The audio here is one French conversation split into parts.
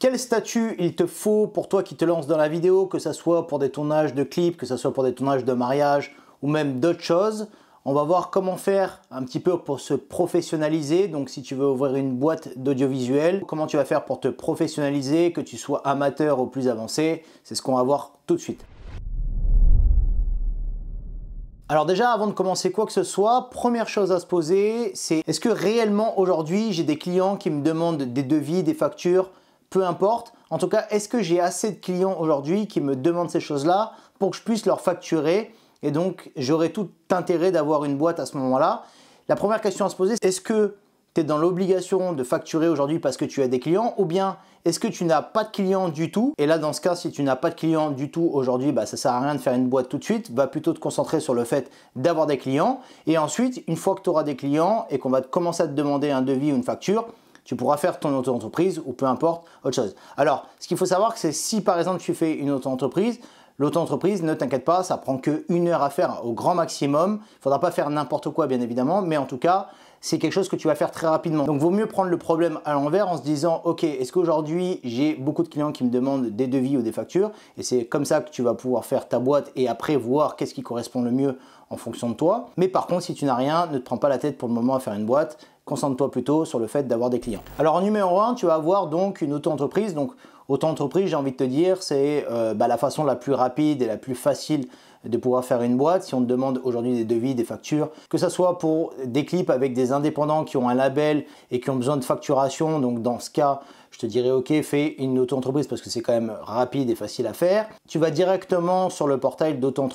Quel statut il te faut pour toi qui te lance dans la vidéo, que ce soit pour des tournages de clips, que ce soit pour des tournages de mariage ou même d'autres choses. On va voir comment faire un petit peu pour se professionnaliser. Donc si tu veux ouvrir une boîte d'audiovisuel, comment tu vas faire pour te professionnaliser, que tu sois amateur ou plus avancé, c'est ce qu'on va voir tout de suite. Alors déjà, avant de commencer quoi que ce soit, première chose à se poser, c'est est-ce que réellement aujourd'hui j'ai des clients qui me demandent des devis, des factures peu importe. En tout cas, est-ce que j'ai assez de clients aujourd'hui qui me demandent ces choses-là pour que je puisse leur facturer Et donc, j'aurais tout intérêt d'avoir une boîte à ce moment-là. La première question à se poser, est-ce que tu es dans l'obligation de facturer aujourd'hui parce que tu as des clients ou bien est-ce que tu n'as pas de clients du tout Et là, dans ce cas, si tu n'as pas de clients du tout aujourd'hui, bah, ça ne sert à rien de faire une boîte tout de suite. Va plutôt te concentrer sur le fait d'avoir des clients. Et ensuite, une fois que tu auras des clients et qu'on va commencer à te demander un devis ou une facture, tu pourras faire ton auto-entreprise ou peu importe, autre chose. Alors, ce qu'il faut savoir, c'est si par exemple tu fais une auto-entreprise, L'auto-entreprise, ne t'inquiète pas, ça prend qu'une heure à faire au grand maximum. Il faudra pas faire n'importe quoi, bien évidemment, mais en tout cas, c'est quelque chose que tu vas faire très rapidement. Donc, vaut mieux prendre le problème à l'envers en se disant, ok, est-ce qu'aujourd'hui j'ai beaucoup de clients qui me demandent des devis ou des factures Et c'est comme ça que tu vas pouvoir faire ta boîte et après voir qu'est-ce qui correspond le mieux en fonction de toi. Mais par contre, si tu n'as rien, ne te prends pas la tête pour le moment à faire une boîte. Concentre-toi plutôt sur le fait d'avoir des clients. Alors en numéro 1, tu vas avoir donc une auto-entreprise. Donc auto-entreprise, j'ai envie de te dire, c'est euh, bah, la façon la plus rapide et la plus facile de pouvoir faire une boîte. Si on te demande aujourd'hui des devis, des factures, que ce soit pour des clips avec des indépendants qui ont un label et qui ont besoin de facturation, donc dans ce cas, je te dirais ok fais une auto-entreprise parce que c'est quand même rapide et facile à faire. Tu vas directement sur le portail dauto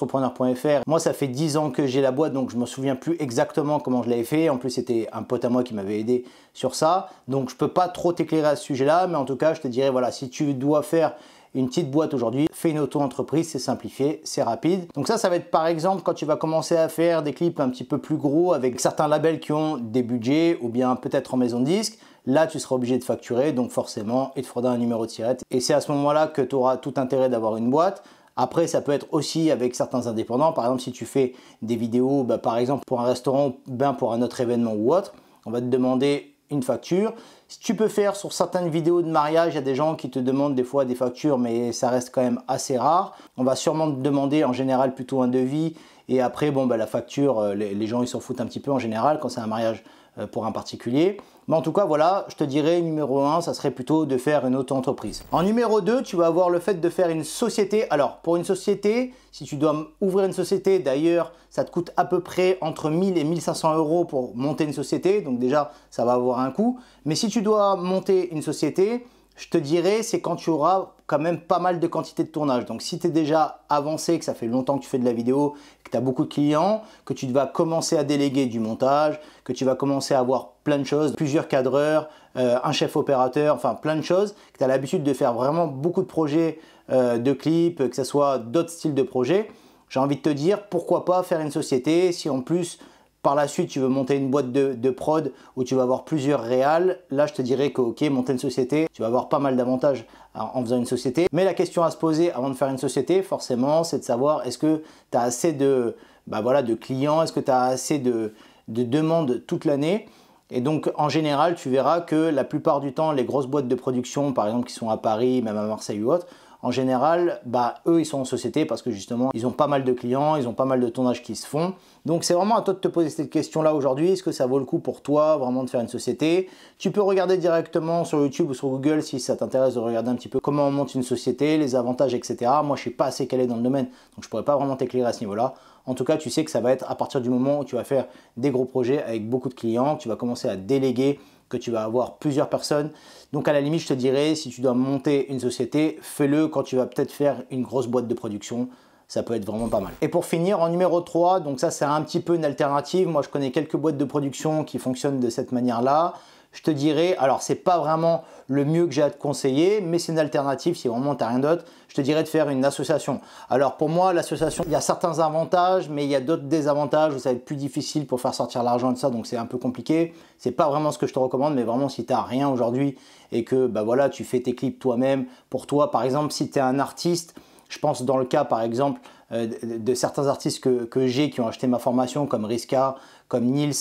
Moi ça fait 10 ans que j'ai la boîte donc je me souviens plus exactement comment je l'avais fait. En plus c'était un pote à moi qui m'avait aidé sur ça. Donc je ne peux pas trop t'éclairer à ce sujet là mais en tout cas je te dirais voilà si tu dois faire une petite boîte aujourd'hui, fais une auto-entreprise, c'est simplifié, c'est rapide. Donc ça, ça va être par exemple quand tu vas commencer à faire des clips un petit peu plus gros avec certains labels qui ont des budgets ou bien peut-être en maison de disque. Là, tu seras obligé de facturer, donc forcément, il te faudra un numéro de tirette. Et c'est à ce moment-là que tu auras tout intérêt d'avoir une boîte. Après, ça peut être aussi avec certains indépendants. Par exemple, si tu fais des vidéos, bah, par exemple, pour un restaurant, pour un autre événement ou autre, on va te demander une facture. Si tu peux faire sur certaines vidéos de mariage, il y a des gens qui te demandent des fois des factures, mais ça reste quand même assez rare. On va sûrement te demander en général plutôt un devis et après, bon, bah, la facture, euh, les, gens, ils s'en foutent un petit peu en général quand c'est un mariage euh, pour un particulier. Mais en tout cas, voilà, je te dirais, numéro 1, ça serait plutôt de faire une auto-entreprise. En numéro 2, tu vas avoir le fait de faire une société. Alors, pour une société, si tu dois ouvrir une société, d'ailleurs, ça te coûte à peu près entre 1000 et 1500 euros pour monter une société. Donc déjà, ça va avoir un coût. Mais si tu dois monter une société, je te dirais, c'est quand tu auras quand même pas mal de quantité de tournage. Donc si tu es déjà avancé, que ça fait longtemps que tu fais de la vidéo, que tu as beaucoup de clients, que tu vas commencer à déléguer du montage, que tu vas commencer à avoir plein de choses, plusieurs cadreurs, euh, un chef opérateur, enfin plein de choses, que tu as l'habitude de faire vraiment beaucoup de projets euh, de clips, que ce soit d'autres styles de projets, j'ai envie de te dire pourquoi pas faire une société si en plus par la suite, tu veux monter une boîte de, prod où tu vas avoir plusieurs réals. Là, je te dirais que, ok, monter une société, tu vas avoir pas mal d'avantages hein, en faisant une société. Mais la question à se poser avant de faire une société, forcément, c'est de savoir est-ce que tu as assez de, bah de clients, est-ce que tu as assez de, de demandes toute l'année. Et donc, en général, tu verras que la plupart du temps, les grosses boîtes de production, par exemple, qui sont à Paris, même à Marseille ou autre, en général, bah, eux, ils sont en société parce que justement, ils ont pas mal de clients, ils ont pas mal de tournages qui se font. Donc, c'est vraiment à toi de te poser cette question-là aujourd'hui. Est-ce que ça vaut le coup pour toi vraiment de faire une société Tu peux regarder directement sur YouTube ou sur Google si ça t'intéresse de regarder un petit peu comment on monte une société, les avantages, etc. Moi, je suis pas assez calé dans le domaine, donc je pourrais pas vraiment t'éclairer à ce niveau-là. En tout cas, tu sais que ça va être à partir du moment où tu vas faire des gros projets avec beaucoup de clients, tu vas commencer à déléguer, que tu vas avoir plusieurs personnes. Donc à la limite, je te dirais, si tu dois monter une société, fais-le quand tu vas peut-être faire une grosse boîte de production ça peut être vraiment pas mal. Et pour finir, en numéro 3, donc ça c'est un petit peu une alternative. Moi je connais quelques boîtes de production qui fonctionnent de cette manière-là je te dirais, alors c'est pas vraiment le mieux que j'ai à te conseiller, mais c'est une alternative si vraiment tu n'as rien d'autre, je te dirais de faire une association. Alors pour moi, l'association, il y a certains avantages, mais il y a d'autres désavantages où ça va être plus difficile pour faire sortir l'argent de ça, donc c'est un peu compliqué. C'est pas vraiment ce que je te recommande, mais vraiment si tu n'as rien aujourd'hui et que bah voilà, tu fais tes clips toi-même, pour toi, par exemple, si tu es un artiste, je pense dans le cas par exemple euh, de certains artistes que, j'ai qui ont acheté ma formation, comme Riska, comme Nils,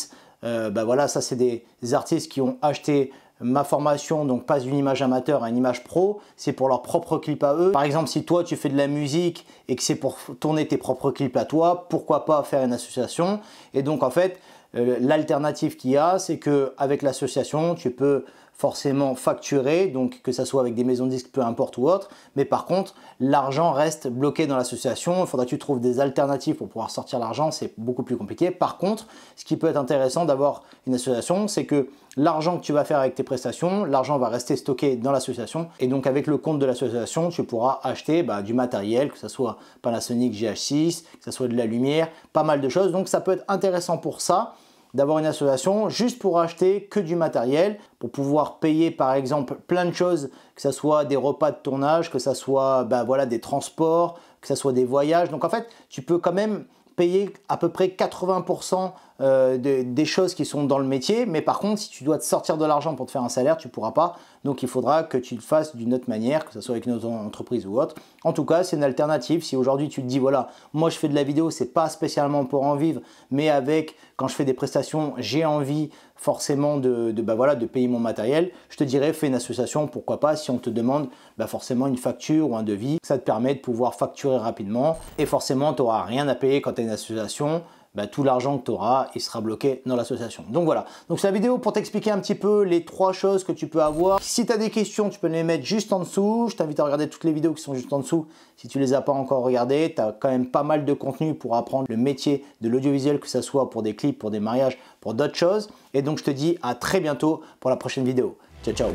euh, bah voilà, ça c'est des, artistes qui ont acheté ma formation, donc pas une image amateur une image pro, c'est pour leur propre clip à eux. Par exemple, si toi tu fais de la musique et que c'est pour tourner tes propres clips à toi, pourquoi pas faire une association Et donc en fait, euh, l'alternative qu'il y a, c'est qu'avec l'association, tu peux forcément facturé, donc que ça soit avec des maisons disques, peu importe ou autre. Mais par contre, l'argent reste bloqué dans l'association. Il faudra que tu trouves des alternatives pour pouvoir sortir l'argent. C'est beaucoup plus compliqué. Par contre, ce qui peut être intéressant d'avoir une association, c'est que l'argent que tu vas faire avec tes prestations, l'argent va rester stocké dans l'association. Et donc avec le compte de l'association, tu pourras acheter bah, du matériel, que ce soit Panasonic GH6, que ce soit de la lumière, pas mal de choses. Donc ça peut être intéressant pour ça d'avoir une association juste pour acheter que du matériel, pour pouvoir payer par exemple plein de choses, que ce soit des repas de tournage, que ce soit ben voilà, des transports, que ce soit des voyages. Donc en fait, tu peux quand même payer à peu près 80% euh, des choses qui sont dans le métier, mais par contre, si tu dois te sortir de l'argent pour te faire un salaire, tu ne pourras pas. Donc il faudra que tu le fasses d'une autre manière, que ce soit avec une autre entreprise ou autre. En tout cas, c'est une alternative. Si aujourd'hui tu te dis, voilà, moi je fais de la vidéo, c'est pas spécialement pour en vivre, mais avec, quand je fais des prestations, j'ai envie forcément de, bah voilà, de payer mon matériel, je te dirais fais une association, pourquoi pas, si on te demande bah, forcément une facture ou un devis, ça te permet de pouvoir facturer rapidement et forcément tu n'auras rien à payer quand tu as une association, bah, tout l'argent que tu auras, il sera bloqué dans l'association. Donc voilà, donc c'est la vidéo pour t'expliquer un petit peu les trois choses que tu peux avoir. Si tu as des questions, tu peux les mettre juste en dessous. Je t'invite à regarder toutes les vidéos qui sont juste en dessous. Si tu ne les as pas encore regardées, tu as quand même pas mal de contenu pour apprendre le métier de l'audiovisuel, que ce soit pour des clips, pour des mariages, pour d'autres choses. Et donc je te dis à très bientôt pour la prochaine vidéo. Ciao, ciao